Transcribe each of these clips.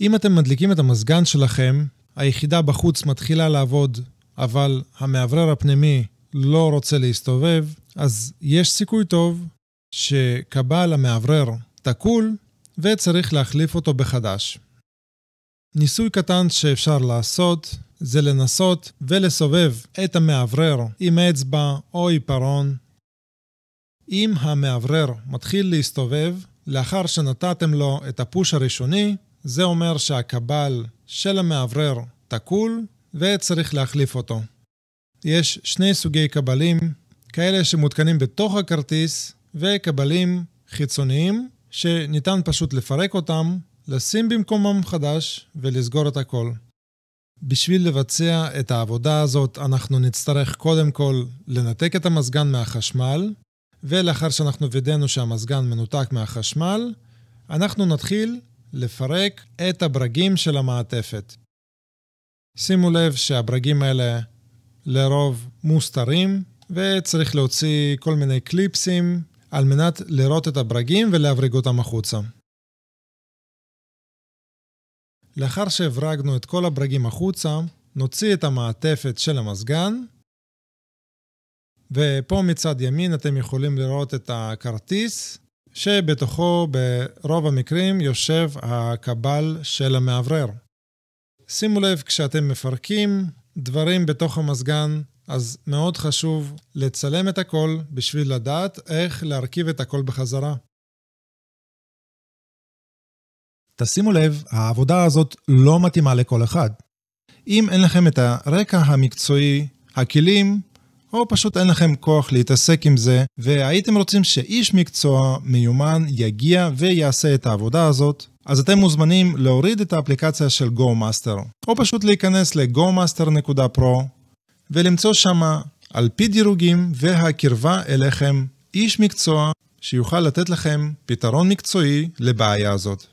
אם אתם מדליקים את המזגן שלכם, היחידה בחוץ מתחילה לעבוד, אבל המאוורר הפנימי לא רוצה להסתובב, אז יש סיכוי טוב שקבל המאוורר תקול וצריך להחליף אותו בחדש. ניסוי קטן שאפשר לעשות זה לנסות ולסובב את המאוורר עם אצבע או עיפרון. אם המאוורר מתחיל להסתובב לאחר שנתתם לו את הפוש הראשוני, זה אומר שהקבל של המאוורר תקול וצריך להחליף אותו. יש שני סוגי קבלים, כאלה שמותקנים בתוך הכרטיס וקבלים חיצוניים שניתן פשוט לפרק אותם, לשים במקומם חדש ולסגור את הכל. בשביל לבצע את העבודה הזאת אנחנו נצטרך קודם כל לנתק את המזגן מהחשמל, ולאחר שאנחנו וידאנו שהמזגן מנותק מהחשמל, אנחנו נתחיל לפרק את הברגים של המעטפת. שימו לב שהברגים האלה לרוב מוסתרים, וצריך להוציא כל מיני קליפסים על מנת לראות את הברגים ולהבריג אותם החוצה. לאחר שהברגנו את כל הברגים החוצה, נוציא את המעטפת של המזגן, ופה מצד ימין אתם יכולים לראות את הכרטיס שבתוכו ברוב המקרים יושב הקבל של המאוורר. שימו לב, כשאתם מפרקים דברים בתוך המזגן, אז מאוד חשוב לצלם את הכל בשביל לדעת איך להרכיב את הכל בחזרה. תשימו לב, העבודה הזאת לא מתאימה לכל אחד. אם אין לכם את הרקע המקצועי, הכלים או פשוט אין לכם כוח להתעסק עם זה, והייתם רוצים שאיש מקצוע מיומן יגיע ויעשה את העבודה הזאת, אז אתם מוזמנים להוריד את האפליקציה של GoMaster, או פשוט להיכנס ל-gomaster.pro ולמצוא שמה, על פי דירוגים והקרבה אליכם, איש מקצוע שיוכל לתת לכם פתרון מקצועי לבעיה הזאת.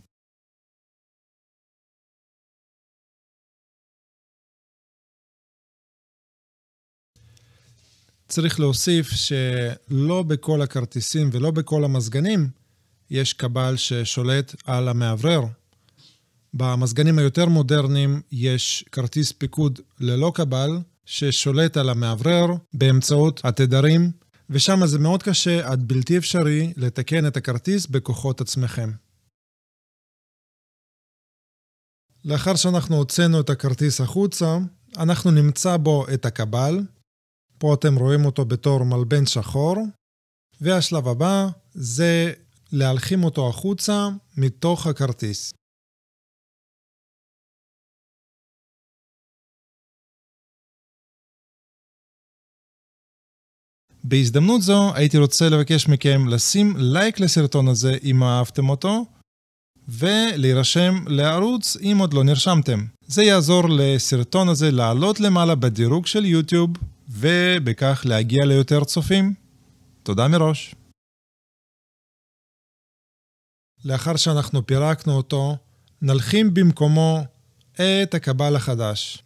צריך להוסיף שלא בכל הכרטיסים ולא בכל המזגנים יש קבל ששולט על המאוורר. במזגנים היותר מודרניים יש כרטיס פיקוד ללא קבל ששולט על המאוורר באמצעות התדרים, ושם זה מאוד קשה עד בלתי אפשרי לתקן את הכרטיס בכוחות עצמכם. לאחר שאנחנו הוצאנו את הכרטיס החוצה, אנחנו נמצא בו את הקבל, פה אתם רואים אותו בתור מלבן שחור, והשלב הבא זה להלחים אותו החוצה מתוך הכרטיס. בהזדמנות זו הייתי רוצה לבקש מכם לשים לייק לסרטון הזה אם אהבתם אותו ולהירשם לערוץ אם עוד לא נרשמתם. זה יעזור לסרטון הזה לעלות למעלה בדירוג של יוטיוב ובכך להגיע ליותר צופים. תודה מראש. לאחר שאנחנו פירקנו אותו, נלחים במקומו את הקבל החדש.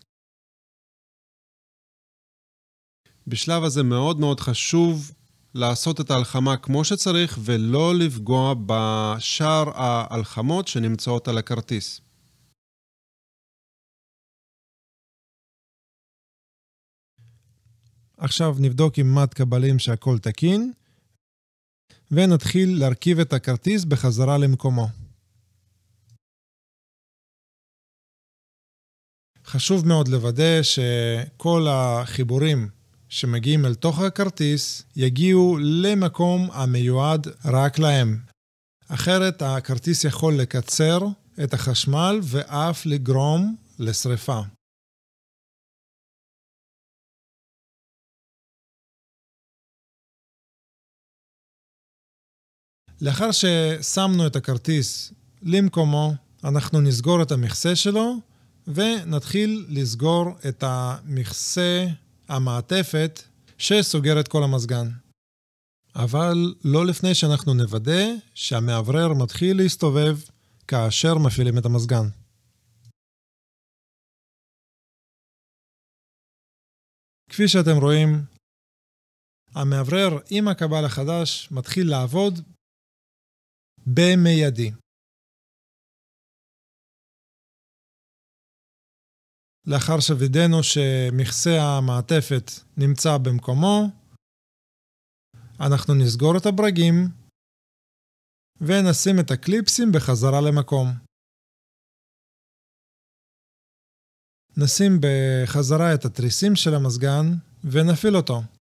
בשלב הזה מאוד מאוד חשוב לעשות את ההלחמה כמו שצריך ולא לפגוע בשאר ההלחמות שנמצאות על הכרטיס. עכשיו נבדוק עם מד קבלים שהכל תקין, ונתחיל להרכיב את הכרטיס בחזרה למקומו. חשוב מאוד לוודא שכל החיבורים שמגיעים אל תוך הכרטיס יגיעו למקום המיועד רק להם. אחרת הכרטיס יכול לקצר את החשמל ואף לגרום לשריפה. לאחר ששמנו את הכרטיס למקומו, אנחנו נסגור את המכסה שלו ונתחיל לסגור את המכסה, המעטפת, את כל המזגן. אבל לא לפני שאנחנו נוודא שהמאוורר מתחיל להסתובב כאשר מפעילים את המזגן. כפי שאתם רואים, המאוורר עם הקבל החדש מתחיל לעבוד במיידי. לאחר שווידאנו שמכסה המעטפת נמצא במקומו, אנחנו נסגור את הברגים ונשים את הקליפסים בחזרה למקום. נשים בחזרה את התריסים של המזגן ונפעיל אותו.